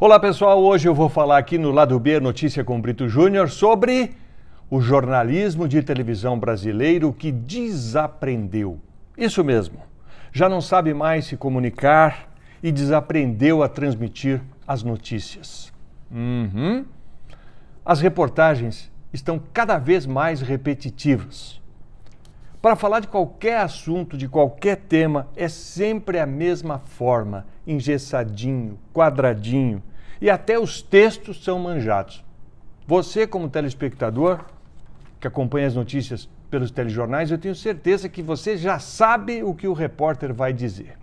Olá pessoal, hoje eu vou falar aqui no Lado B Notícia com Brito Júnior sobre o jornalismo de televisão brasileiro que desaprendeu. Isso mesmo, já não sabe mais se comunicar e desaprendeu a transmitir as notícias. Uhum. As reportagens estão cada vez mais repetitivas. Para falar de qualquer assunto, de qualquer tema, é sempre a mesma forma engessadinho, quadradinho, e até os textos são manjados. Você, como telespectador, que acompanha as notícias pelos telejornais, eu tenho certeza que você já sabe o que o repórter vai dizer.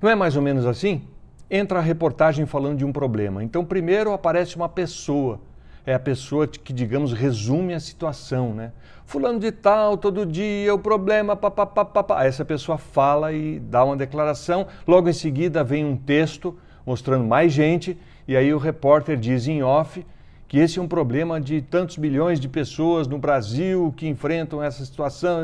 Não é mais ou menos assim? Entra a reportagem falando de um problema. Então, primeiro aparece uma pessoa é a pessoa que, digamos, resume a situação, né? Fulano de tal, todo dia, o problema, papapá, Essa pessoa fala e dá uma declaração, logo em seguida vem um texto mostrando mais gente, e aí o repórter diz em off que esse é um problema de tantos milhões de pessoas no Brasil que enfrentam essa situação.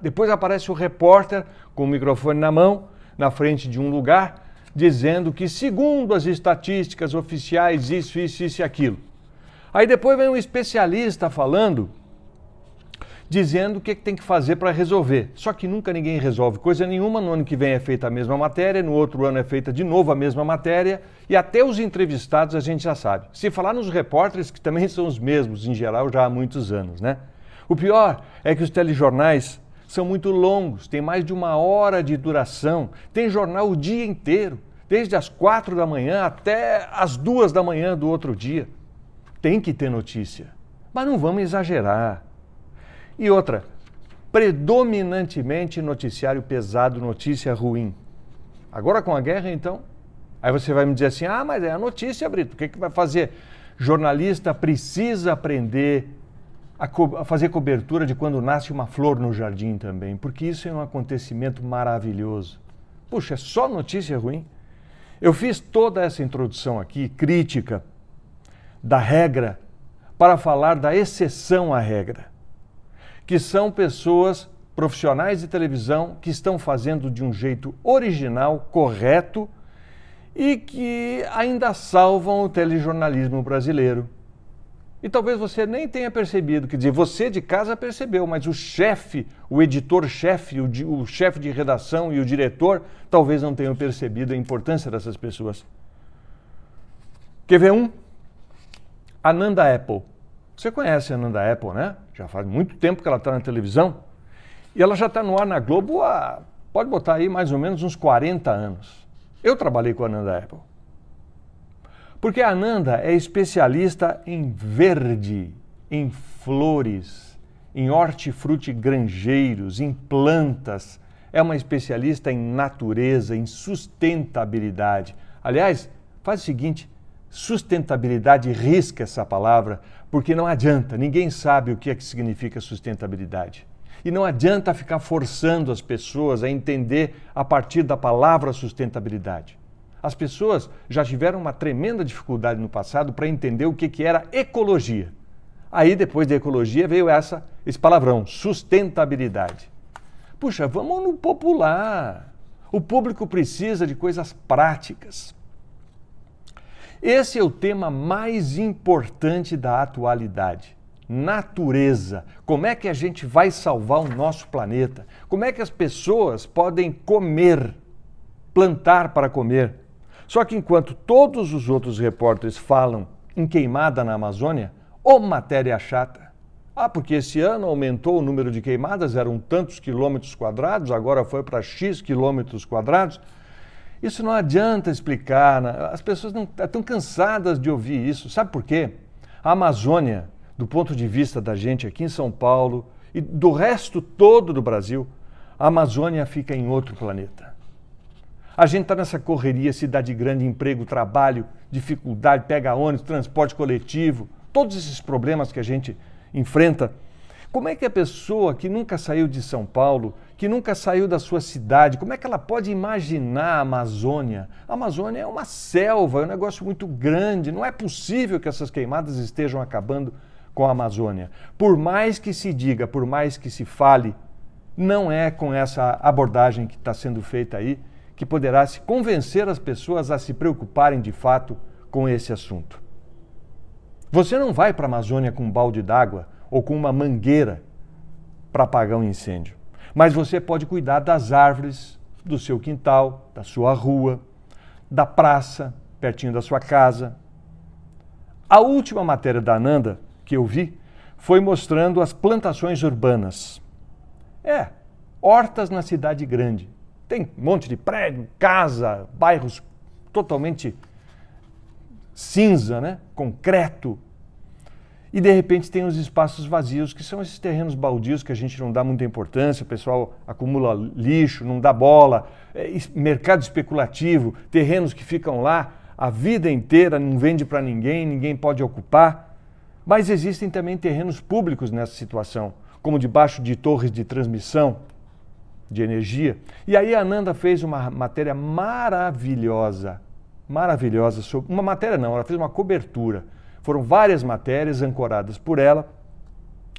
Depois aparece o repórter com o microfone na mão, na frente de um lugar, dizendo que, segundo as estatísticas oficiais, isso, isso, isso e aquilo. Aí depois vem um especialista falando, dizendo o que tem que fazer para resolver. Só que nunca ninguém resolve coisa nenhuma. No ano que vem é feita a mesma matéria, no outro ano é feita de novo a mesma matéria, e até os entrevistados a gente já sabe. Se falar nos repórteres, que também são os mesmos em geral já há muitos anos, né? O pior é que os telejornais são muito longos, tem mais de uma hora de duração, tem jornal o dia inteiro, desde as quatro da manhã até as duas da manhã do outro dia. Tem que ter notícia, mas não vamos exagerar. E outra, predominantemente noticiário pesado, notícia ruim. Agora com a guerra, então? Aí você vai me dizer assim: ah, mas é a notícia, Brito, o que, que vai fazer? Jornalista precisa aprender a, co a fazer cobertura de quando nasce uma flor no jardim também, porque isso é um acontecimento maravilhoso. Puxa, é só notícia ruim? Eu fiz toda essa introdução aqui, crítica, da regra para falar da exceção à regra, que são pessoas profissionais de televisão que estão fazendo de um jeito original, correto e que ainda salvam o telejornalismo brasileiro. E talvez você nem tenha percebido, quer dizer, você de casa percebeu, mas o chefe, o editor-chefe, o, o chefe de redação e o diretor talvez não tenham percebido a importância dessas pessoas. Quer ver um? Ananda Apple. Você conhece a Ananda Apple, né? Já faz muito tempo que ela está na televisão. E ela já está no ar na Globo há, pode botar aí, mais ou menos uns 40 anos. Eu trabalhei com a Ananda Apple. Porque a Ananda é especialista em verde, em flores, em hortifruti granjeiros, em plantas. É uma especialista em natureza, em sustentabilidade. Aliás, faz o seguinte, Sustentabilidade risca essa palavra, porque não adianta, ninguém sabe o que é que significa sustentabilidade. E não adianta ficar forçando as pessoas a entender a partir da palavra sustentabilidade. As pessoas já tiveram uma tremenda dificuldade no passado para entender o que, que era ecologia. Aí, depois da ecologia, veio essa, esse palavrão, sustentabilidade. Puxa, vamos no popular. O público precisa de coisas práticas. Esse é o tema mais importante da atualidade. Natureza. Como é que a gente vai salvar o nosso planeta? Como é que as pessoas podem comer, plantar para comer? Só que enquanto todos os outros repórteres falam em queimada na Amazônia, ou matéria chata. Ah, porque esse ano aumentou o número de queimadas, eram tantos quilômetros quadrados, agora foi para X quilômetros quadrados. Isso não adianta explicar, né? as pessoas não, estão cansadas de ouvir isso. Sabe por quê? A Amazônia, do ponto de vista da gente aqui em São Paulo e do resto todo do Brasil, a Amazônia fica em outro planeta. A gente está nessa correria, cidade grande, emprego, trabalho, dificuldade, pega ônibus, transporte coletivo, todos esses problemas que a gente enfrenta como é que a pessoa que nunca saiu de São Paulo, que nunca saiu da sua cidade, como é que ela pode imaginar a Amazônia? A Amazônia é uma selva, é um negócio muito grande, não é possível que essas queimadas estejam acabando com a Amazônia. Por mais que se diga, por mais que se fale, não é com essa abordagem que está sendo feita aí que poderá se convencer as pessoas a se preocuparem de fato com esse assunto. Você não vai para a Amazônia com um balde d'água ou com uma mangueira para apagar um incêndio. Mas você pode cuidar das árvores do seu quintal, da sua rua, da praça, pertinho da sua casa. A última matéria da Ananda que eu vi foi mostrando as plantações urbanas. É, hortas na cidade grande. Tem um monte de prédio, casa, bairros totalmente cinza, né? concreto, e de repente tem os espaços vazios, que são esses terrenos baldios que a gente não dá muita importância, o pessoal acumula lixo, não dá bola, é, mercado especulativo, terrenos que ficam lá a vida inteira, não vende para ninguém, ninguém pode ocupar. Mas existem também terrenos públicos nessa situação, como debaixo de torres de transmissão de energia. E aí a Ananda fez uma matéria maravilhosa, maravilhosa, sobre, uma matéria não, ela fez uma cobertura foram várias matérias ancoradas por ela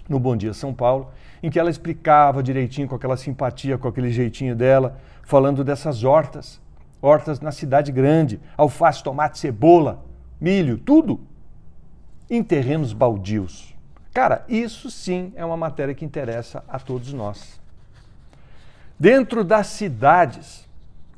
no Bom Dia São Paulo, em que ela explicava direitinho, com aquela simpatia, com aquele jeitinho dela, falando dessas hortas. Hortas na cidade grande, alface, tomate, cebola, milho, tudo em terrenos baldios. Cara, isso sim é uma matéria que interessa a todos nós. Dentro das cidades,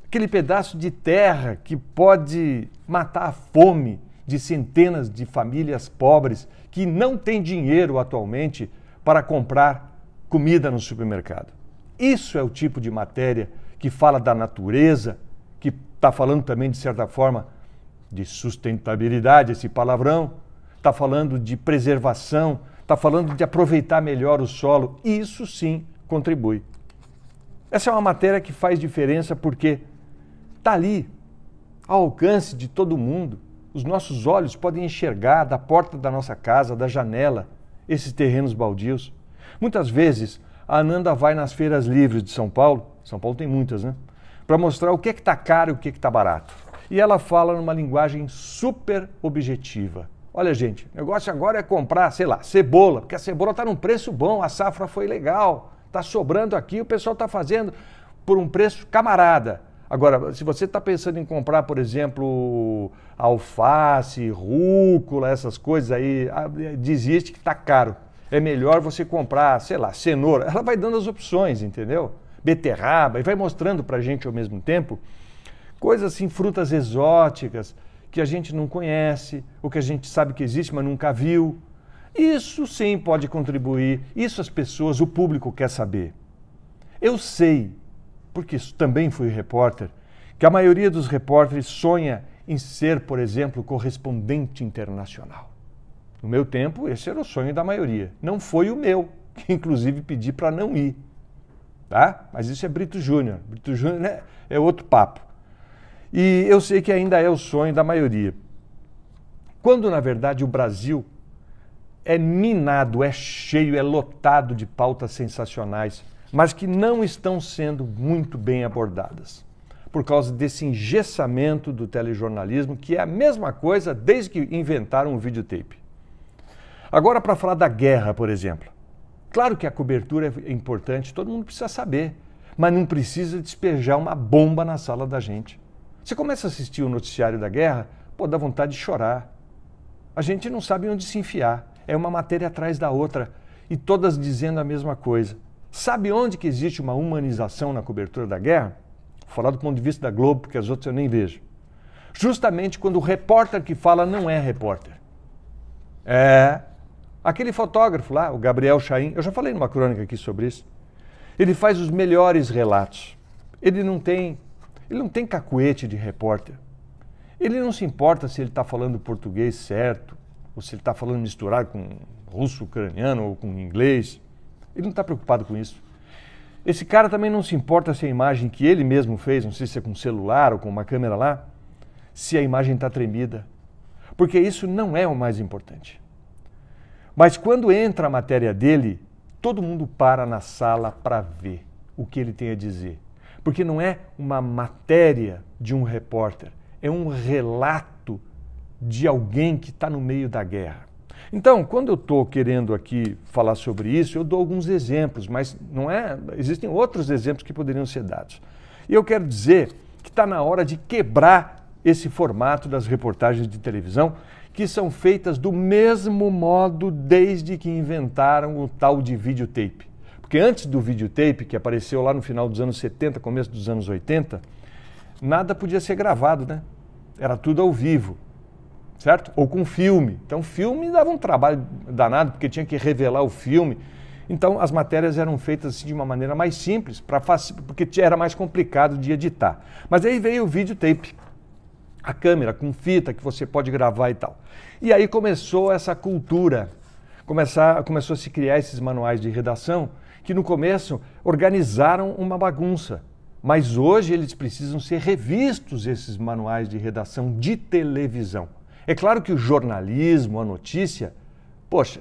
aquele pedaço de terra que pode matar a fome de centenas de famílias pobres que não têm dinheiro atualmente para comprar comida no supermercado. Isso é o tipo de matéria que fala da natureza, que está falando também, de certa forma, de sustentabilidade, esse palavrão, está falando de preservação, está falando de aproveitar melhor o solo. Isso sim contribui. Essa é uma matéria que faz diferença porque está ali, ao alcance de todo mundo. Os nossos olhos podem enxergar da porta da nossa casa, da janela, esses terrenos baldios. Muitas vezes, a Ananda vai nas feiras livres de São Paulo, São Paulo tem muitas, né? Para mostrar o que é que está caro e o que é que está barato. E ela fala numa linguagem super objetiva. Olha, gente, o negócio agora é comprar, sei lá, cebola, porque a cebola está num preço bom, a safra foi legal, está sobrando aqui, o pessoal está fazendo por um preço camarada. Agora, se você está pensando em comprar, por exemplo, alface, rúcula, essas coisas aí, ah, desiste que está caro. É melhor você comprar, sei lá, cenoura. Ela vai dando as opções, entendeu? Beterraba, e vai mostrando para a gente ao mesmo tempo coisas assim, frutas exóticas que a gente não conhece, ou que a gente sabe que existe, mas nunca viu. Isso sim pode contribuir, isso as pessoas, o público quer saber. Eu sei porque também fui repórter, que a maioria dos repórteres sonha em ser, por exemplo, correspondente internacional. No meu tempo, esse era o sonho da maioria. Não foi o meu, que inclusive pedi para não ir. Tá? Mas isso é Brito Júnior. Brito Júnior né? é outro papo. E eu sei que ainda é o sonho da maioria. Quando, na verdade, o Brasil é minado, é cheio, é lotado de pautas sensacionais mas que não estão sendo muito bem abordadas por causa desse engessamento do telejornalismo, que é a mesma coisa desde que inventaram o videotape. Agora, para falar da guerra, por exemplo. Claro que a cobertura é importante, todo mundo precisa saber, mas não precisa despejar uma bomba na sala da gente. Você começa a assistir o noticiário da guerra, pô, dá vontade de chorar. A gente não sabe onde se enfiar. É uma matéria atrás da outra e todas dizendo a mesma coisa. Sabe onde que existe uma humanização na cobertura da guerra? Vou falar do ponto de vista da Globo, porque as outras eu nem vejo. Justamente quando o repórter que fala não é repórter. É aquele fotógrafo lá, o Gabriel Chaim, eu já falei numa crônica aqui sobre isso. Ele faz os melhores relatos. Ele não tem, ele não tem cacuete de repórter. Ele não se importa se ele está falando português certo, ou se ele está falando misturado com russo, ucraniano ou com inglês. Ele não está preocupado com isso. Esse cara também não se importa se a imagem que ele mesmo fez, não sei se é com um celular ou com uma câmera lá, se a imagem está tremida. Porque isso não é o mais importante. Mas quando entra a matéria dele, todo mundo para na sala para ver o que ele tem a dizer. Porque não é uma matéria de um repórter, é um relato de alguém que está no meio da guerra. Então, quando eu estou querendo aqui falar sobre isso, eu dou alguns exemplos, mas não é. Existem outros exemplos que poderiam ser dados. E eu quero dizer que está na hora de quebrar esse formato das reportagens de televisão, que são feitas do mesmo modo desde que inventaram o tal de videotape. Porque antes do videotape, que apareceu lá no final dos anos 70, começo dos anos 80, nada podia ser gravado, né? Era tudo ao vivo certo? Ou com filme. Então, filme dava um trabalho danado, porque tinha que revelar o filme. Então, as matérias eram feitas assim, de uma maneira mais simples, pra, porque era mais complicado de editar. Mas aí veio o videotape, a câmera com fita que você pode gravar e tal. E aí começou essa cultura, começar, começou a se criar esses manuais de redação, que no começo organizaram uma bagunça. Mas hoje eles precisam ser revistos, esses manuais de redação de televisão. É claro que o jornalismo, a notícia, poxa,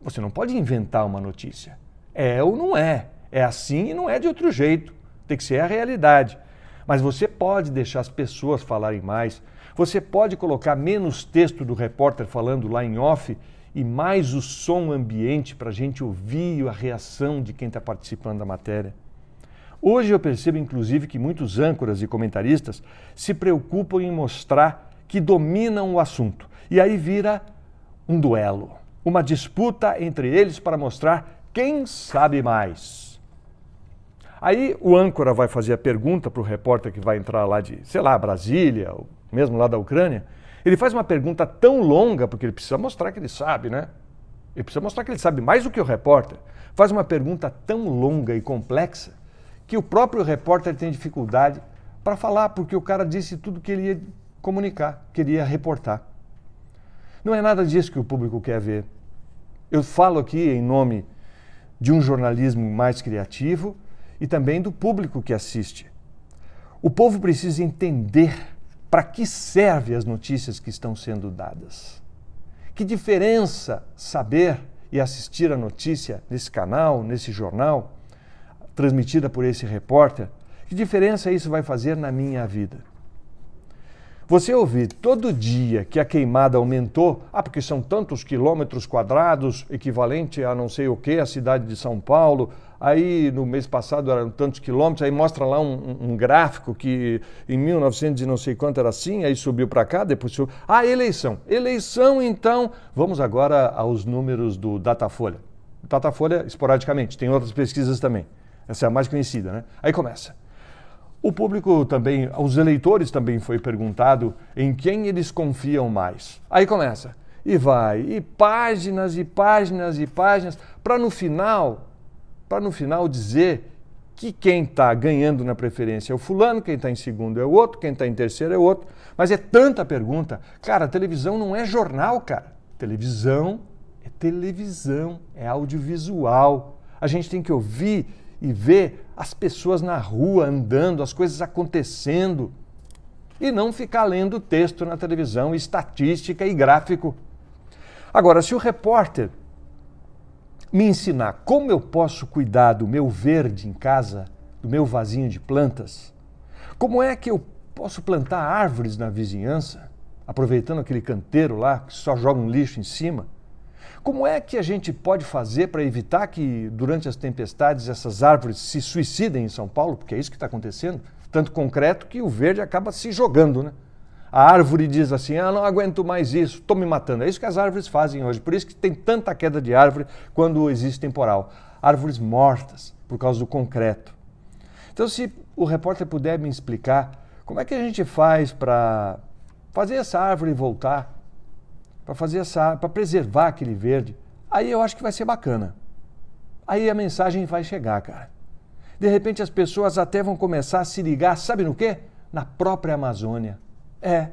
você não pode inventar uma notícia. É ou não é. É assim e não é de outro jeito. Tem que ser a realidade. Mas você pode deixar as pessoas falarem mais. Você pode colocar menos texto do repórter falando lá em off e mais o som ambiente para a gente ouvir a reação de quem está participando da matéria. Hoje eu percebo, inclusive, que muitos âncoras e comentaristas se preocupam em mostrar que dominam o assunto. E aí vira um duelo, uma disputa entre eles para mostrar quem sabe mais. Aí o âncora vai fazer a pergunta para o repórter que vai entrar lá de, sei lá, Brasília, ou mesmo lá da Ucrânia. Ele faz uma pergunta tão longa, porque ele precisa mostrar que ele sabe, né? Ele precisa mostrar que ele sabe mais do que o repórter. Faz uma pergunta tão longa e complexa que o próprio repórter tem dificuldade para falar, porque o cara disse tudo que ele ia comunicar, queria reportar. Não é nada disso que o público quer ver. Eu falo aqui em nome de um jornalismo mais criativo e também do público que assiste. O povo precisa entender para que servem as notícias que estão sendo dadas. Que diferença saber e assistir a notícia nesse canal, nesse jornal, transmitida por esse repórter, que diferença isso vai fazer na minha vida? Você ouvir todo dia que a queimada aumentou, ah, porque são tantos quilômetros quadrados, equivalente a não sei o que, a cidade de São Paulo, aí no mês passado eram tantos quilômetros, aí mostra lá um, um gráfico que em 1900 e não sei quanto era assim, aí subiu para cá, depois subiu. Ah, eleição. Eleição, então, vamos agora aos números do Datafolha. Datafolha, esporadicamente, tem outras pesquisas também. Essa é a mais conhecida, né? Aí começa. O público também, os eleitores também foi perguntado em quem eles confiam mais. Aí começa, e vai, e páginas e páginas e páginas, para no final, para no final dizer que quem está ganhando na preferência é o fulano, quem está em segundo é o outro, quem está em terceiro é o outro. Mas é tanta pergunta. Cara, televisão não é jornal, cara. Televisão é televisão, é audiovisual. A gente tem que ouvir e vê as pessoas na rua andando, as coisas acontecendo, e não ficar lendo texto na televisão, estatística e gráfico. Agora, se o repórter me ensinar como eu posso cuidar do meu verde em casa, do meu vasinho de plantas, como é que eu posso plantar árvores na vizinhança, aproveitando aquele canteiro lá que só joga um lixo em cima, como é que a gente pode fazer para evitar que, durante as tempestades, essas árvores se suicidem em São Paulo? Porque é isso que está acontecendo. Tanto concreto que o verde acaba se jogando, né? A árvore diz assim: ah, não aguento mais isso, estou me matando. É isso que as árvores fazem hoje. Por isso que tem tanta queda de árvore quando existe temporal. Árvores mortas por causa do concreto. Então, se o repórter puder me explicar como é que a gente faz para fazer essa árvore voltar para fazer essa, para preservar aquele verde, aí eu acho que vai ser bacana. Aí a mensagem vai chegar, cara. De repente as pessoas até vão começar a se ligar, sabe no quê? Na própria Amazônia. É.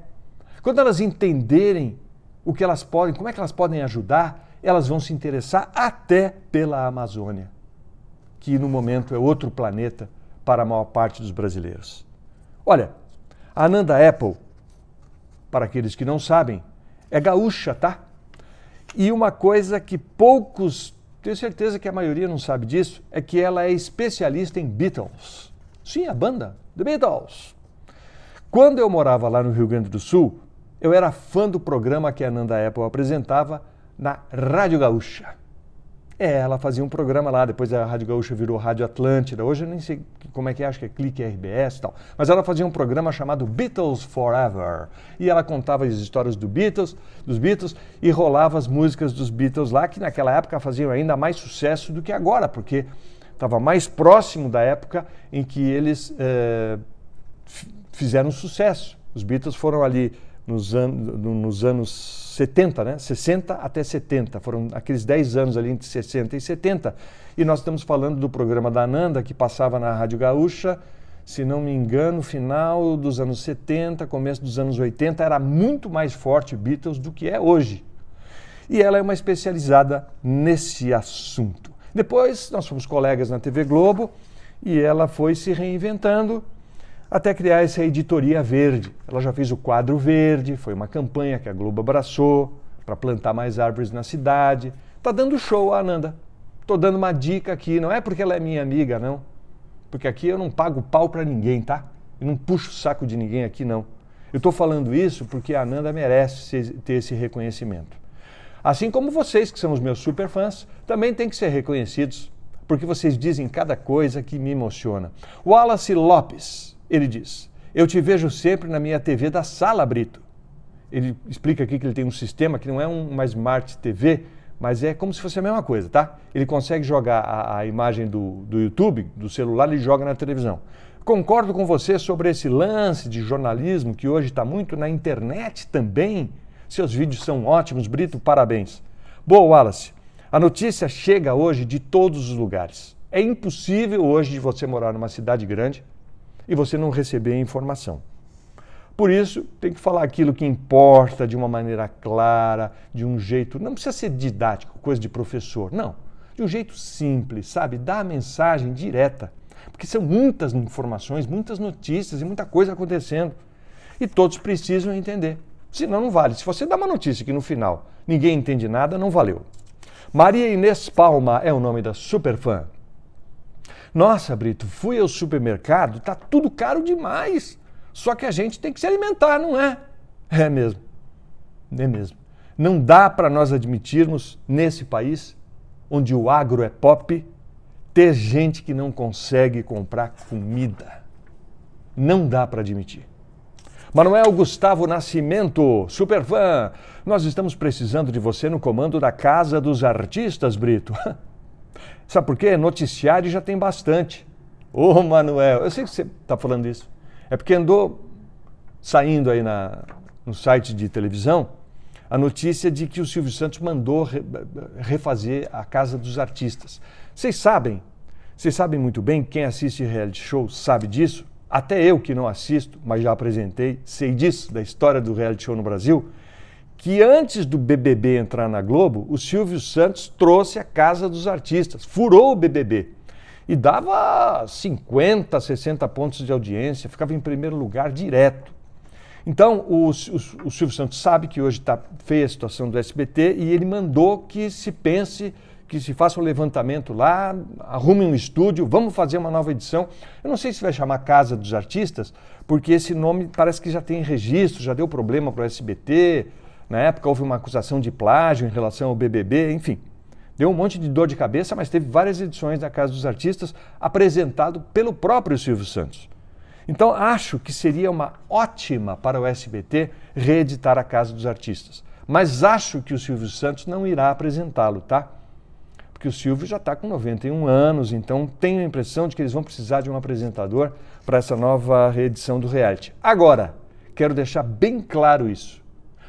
Quando elas entenderem o que elas podem, como é que elas podem ajudar, elas vão se interessar até pela Amazônia, que no momento é outro planeta para a maior parte dos brasileiros. Olha, a Ananda Apple, para aqueles que não sabem, é gaúcha, tá? E uma coisa que poucos, tenho certeza que a maioria não sabe disso, é que ela é especialista em Beatles. Sim, a banda, The Beatles. Quando eu morava lá no Rio Grande do Sul, eu era fã do programa que a Nanda Apple apresentava na Rádio Gaúcha. É, ela fazia um programa lá, depois a Rádio Gaúcha virou Rádio Atlântida. Hoje eu nem sei como é que é, acho que é Clique RBS e tal. Mas ela fazia um programa chamado Beatles Forever. E ela contava as histórias do Beatles, dos Beatles e rolava as músicas dos Beatles lá, que naquela época faziam ainda mais sucesso do que agora, porque estava mais próximo da época em que eles é, fizeram sucesso. Os Beatles foram ali nos, an nos anos 70, né? 60 até 70, foram aqueles 10 anos ali entre 60 e 70. E nós estamos falando do programa da Ananda, que passava na Rádio Gaúcha, se não me engano, final dos anos 70, começo dos anos 80, era muito mais forte Beatles do que é hoje. E ela é uma especializada nesse assunto. Depois nós fomos colegas na TV Globo e ela foi se reinventando até criar essa editoria verde. Ela já fez o quadro verde, foi uma campanha que a Globo abraçou para plantar mais árvores na cidade. Tá dando show a Ananda. Tô dando uma dica aqui, não é porque ela é minha amiga, não. Porque aqui eu não pago pau para ninguém, tá? Eu não puxo o saco de ninguém aqui, não. Eu estou falando isso porque a Ananda merece ter esse reconhecimento. Assim como vocês, que são os meus superfãs, também têm que ser reconhecidos, porque vocês dizem cada coisa que me emociona. Wallace Lopes, ele diz: Eu te vejo sempre na minha TV da sala, Brito. Ele explica aqui que ele tem um sistema que não é uma Smart TV, mas é como se fosse a mesma coisa, tá? Ele consegue jogar a, a imagem do, do YouTube, do celular, ele joga na televisão. Concordo com você sobre esse lance de jornalismo que hoje está muito na internet também. Seus vídeos são ótimos, Brito, parabéns. Boa, Wallace. A notícia chega hoje de todos os lugares. É impossível hoje de você morar numa cidade grande e você não receber a informação. Por isso, tem que falar aquilo que importa de uma maneira clara, de um jeito. Não precisa ser didático, coisa de professor. Não. De um jeito simples, sabe? Dá a mensagem direta. Porque são muitas informações, muitas notícias e muita coisa acontecendo. E todos precisam entender. Senão, não vale. Se você dá uma notícia que no final ninguém entende nada, não valeu. Maria Inês Palma é o nome da superfã. Nossa, Brito, fui ao supermercado, tá tudo caro demais. Só que a gente tem que se alimentar, não é? É mesmo. É mesmo. Não dá para nós admitirmos nesse país onde o agro é pop ter gente que não consegue comprar comida. Não dá para admitir. Manuel Gustavo Nascimento, superfã. Nós estamos precisando de você no comando da Casa dos Artistas, Brito. Sabe por quê? Noticiário já tem bastante. Ô, oh, Manuel, eu sei que você está falando isso. É porque andou saindo aí na, no site de televisão a notícia de que o Silvio Santos mandou re, refazer a Casa dos Artistas. Vocês sabem, vocês sabem muito bem, quem assiste reality show sabe disso. Até eu que não assisto, mas já apresentei, sei disso, da história do reality show no Brasil que antes do BBB entrar na Globo, o Silvio Santos trouxe a Casa dos Artistas, furou o BBB. E dava 50, 60 pontos de audiência, ficava em primeiro lugar direto. Então, o, o, o Silvio Santos sabe que hoje está feia a situação do SBT e ele mandou que se pense, que se faça um levantamento lá, arrume um estúdio, vamos fazer uma nova edição. Eu não sei se vai chamar Casa dos Artistas, porque esse nome parece que já tem registro, já deu problema para o SBT, na época houve uma acusação de plágio em relação ao BBB, enfim. Deu um monte de dor de cabeça, mas teve várias edições da Casa dos Artistas apresentado pelo próprio Silvio Santos. Então acho que seria uma ótima para o SBT reeditar a Casa dos Artistas. Mas acho que o Silvio Santos não irá apresentá-lo, tá? Porque o Silvio já está com 91 anos, então tenho a impressão de que eles vão precisar de um apresentador para essa nova reedição do reality. Agora, quero deixar bem claro isso.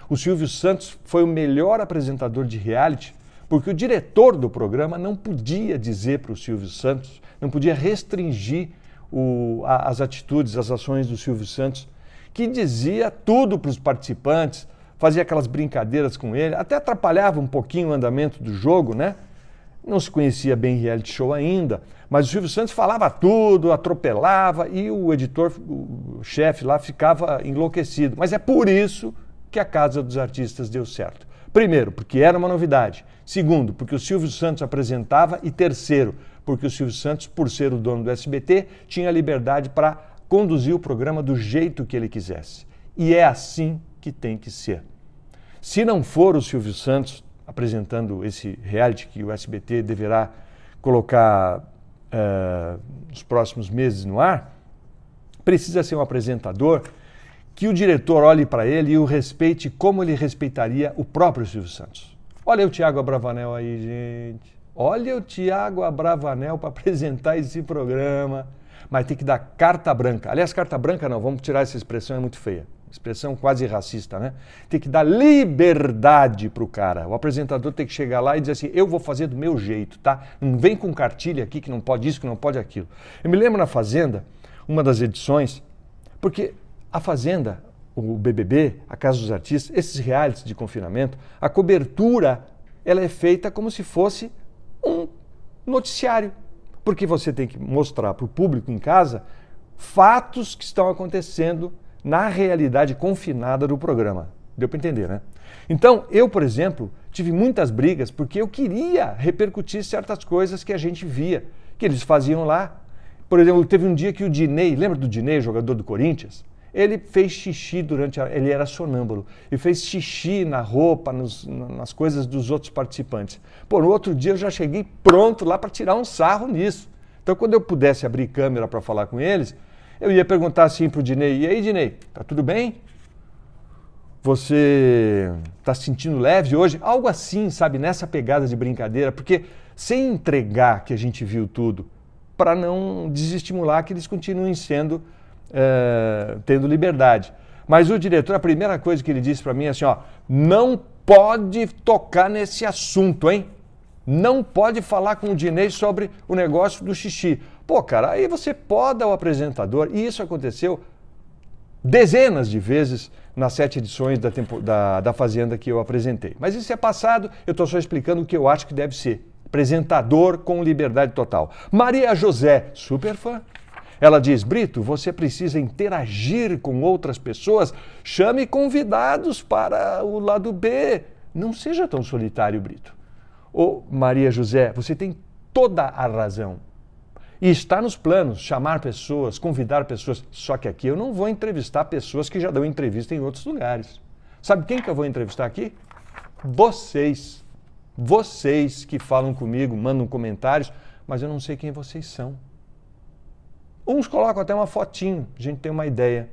O Silvio Santos foi o melhor apresentador de reality porque o diretor do programa não podia dizer para o Silvio Santos, não podia restringir o, a, as atitudes, as ações do Silvio Santos, que dizia tudo para os participantes, fazia aquelas brincadeiras com ele, até atrapalhava um pouquinho o andamento do jogo, né? Não se conhecia bem reality show ainda, mas o Silvio Santos falava tudo, atropelava e o editor, o chefe lá ficava enlouquecido. Mas é por isso que a Casa dos Artistas deu certo. Primeiro, porque era uma novidade. Segundo, porque o Silvio Santos apresentava. E terceiro, porque o Silvio Santos, por ser o dono do SBT, tinha liberdade para conduzir o programa do jeito que ele quisesse. E é assim que tem que ser. Se não for o Silvio Santos apresentando esse reality que o SBT deverá colocar uh, nos próximos meses no ar, precisa ser um apresentador que o diretor olhe para ele e o respeite como ele respeitaria o próprio Silvio Santos. Olha o Tiago Abravanel aí, gente. Olha o Tiago Abravanel para apresentar esse programa. Mas tem que dar carta branca. Aliás, carta branca não, vamos tirar essa expressão, é muito feia. Expressão quase racista, né? Tem que dar liberdade para o cara. O apresentador tem que chegar lá e dizer assim: eu vou fazer do meu jeito, tá? Não vem com cartilha aqui que não pode isso, que não pode aquilo. Eu me lembro na Fazenda, uma das edições, porque a Fazenda, o BBB, a Casa dos Artistas, esses realities de confinamento, a cobertura ela é feita como se fosse um noticiário, porque você tem que mostrar para o público em casa fatos que estão acontecendo na realidade confinada do programa. Deu para entender, né? Então, eu, por exemplo, tive muitas brigas porque eu queria repercutir certas coisas que a gente via, que eles faziam lá. Por exemplo, teve um dia que o Dinei, lembra do Dinei, jogador do Corinthians? Ele fez xixi durante a. Ele era sonâmbulo. E fez xixi na roupa, nos, nas coisas dos outros participantes. Por outro dia eu já cheguei pronto lá para tirar um sarro nisso. Então, quando eu pudesse abrir câmera para falar com eles, eu ia perguntar assim pro Dinei: e aí, Dinei, tá tudo bem? Você tá se sentindo leve hoje? Algo assim, sabe? Nessa pegada de brincadeira, porque sem entregar que a gente viu tudo, para não desestimular que eles continuem sendo eh, tendo liberdade. Mas o diretor, a primeira coisa que ele disse para mim é assim: ó, não pode tocar nesse assunto, hein? Não pode falar com o Dinei sobre o negócio do xixi. Pô, cara, aí você poda o apresentador, e isso aconteceu dezenas de vezes nas sete edições da, tempo, da, da Fazenda que eu apresentei. Mas isso é passado, eu estou só explicando o que eu acho que deve ser. Apresentador com liberdade total. Maria José, super fã, ela diz: Brito, você precisa interagir com outras pessoas, chame convidados para o lado B. Não seja tão solitário, Brito. Ô oh, Maria José, você tem toda a razão. E está nos planos chamar pessoas, convidar pessoas. Só que aqui eu não vou entrevistar pessoas que já dão entrevista em outros lugares. Sabe quem que eu vou entrevistar aqui? Vocês. Vocês que falam comigo, mandam comentários, mas eu não sei quem vocês são. Uns colocam até uma fotinho, a gente tem uma ideia.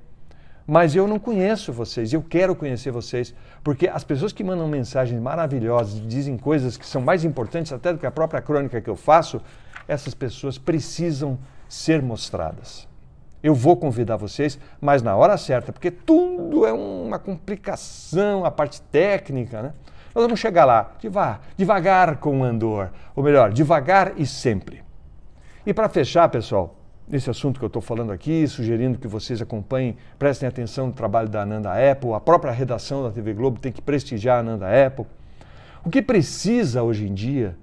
Mas eu não conheço vocês, eu quero conhecer vocês, porque as pessoas que mandam mensagens maravilhosas, dizem coisas que são mais importantes até do que a própria crônica que eu faço, essas pessoas precisam ser mostradas. Eu vou convidar vocês, mas na hora certa, porque tudo é uma complicação, a parte técnica, né? Nós vamos chegar lá, devagar, devagar com o andor, ou melhor, devagar e sempre. E para fechar, pessoal, esse assunto que eu estou falando aqui, sugerindo que vocês acompanhem, prestem atenção no trabalho da Ananda Apple, a própria redação da TV Globo tem que prestigiar a Ananda Apple. O que precisa hoje em dia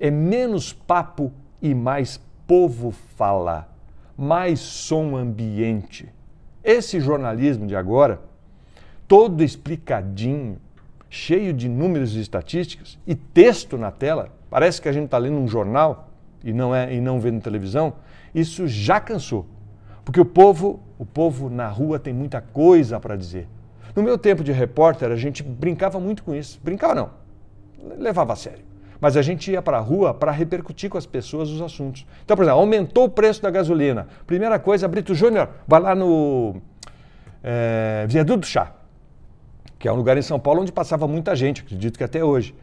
é menos papo e mais povo falar, mais som ambiente. Esse jornalismo de agora, todo explicadinho, cheio de números e estatísticas e texto na tela, parece que a gente está lendo um jornal e não é e não vendo televisão, isso já cansou. Porque o povo, o povo na rua tem muita coisa para dizer. No meu tempo de repórter, a gente brincava muito com isso. Brincava não, levava a sério. Mas a gente ia para a rua para repercutir com as pessoas os assuntos. Então, por exemplo, aumentou o preço da gasolina. Primeira coisa, Brito Júnior, vai lá no é, Viaduto do Chá, que é um lugar em São Paulo onde passava muita gente, acredito que até hoje.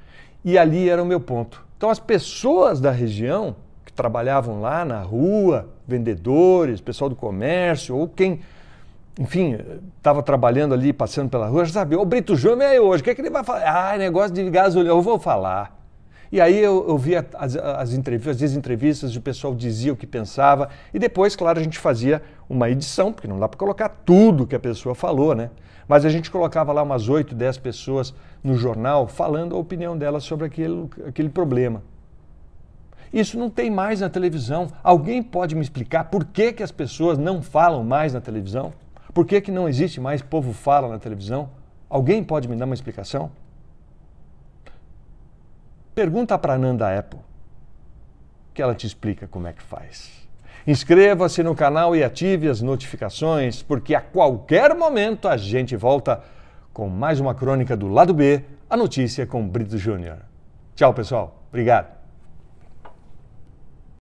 E ali era o meu ponto. Então, as pessoas da região que trabalhavam lá na rua, vendedores, pessoal do comércio, ou quem, enfim, estava trabalhando ali, passeando pela rua, já sabia, o Brito Júnior aí hoje, o que, é que ele vai falar? Ah, é negócio de gasolina, eu vou falar. E aí eu, eu via as, as entrevistas, as entrevistas, o pessoal dizia o que pensava, e depois, claro, a gente fazia uma edição, porque não dá para colocar tudo que a pessoa falou, né? Mas a gente colocava lá umas 8, 10 pessoas no jornal falando a opinião delas sobre aquele, aquele problema. Isso não tem mais na televisão. Alguém pode me explicar por que, que as pessoas não falam mais na televisão? Por que, que não existe mais Povo Fala na televisão? Alguém pode me dar uma explicação? Pergunta para a Nanda Apple, que ela te explica como é que faz. Inscreva-se no canal e ative as notificações, porque a qualquer momento a gente volta com mais uma crônica do lado B, a notícia com Brito Júnior. Tchau, pessoal. Obrigado.